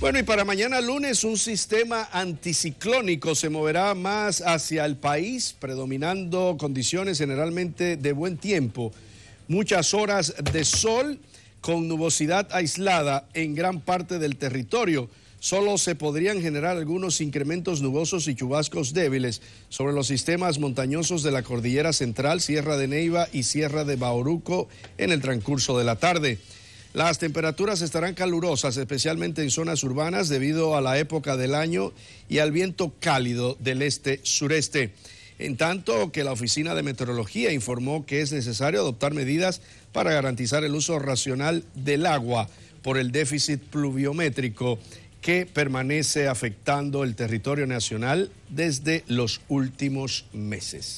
Bueno, y para mañana lunes un sistema anticiclónico se moverá más hacia el país, predominando condiciones generalmente de buen tiempo. Muchas horas de sol con nubosidad aislada en gran parte del territorio. Solo se podrían generar algunos incrementos nubosos y chubascos débiles sobre los sistemas montañosos de la Cordillera Central, Sierra de Neiva y Sierra de Bauruco en el transcurso de la tarde. Las temperaturas estarán calurosas, especialmente en zonas urbanas, debido a la época del año y al viento cálido del este-sureste. En tanto que la Oficina de Meteorología informó que es necesario adoptar medidas para garantizar el uso racional del agua por el déficit pluviométrico que permanece afectando el territorio nacional desde los últimos meses.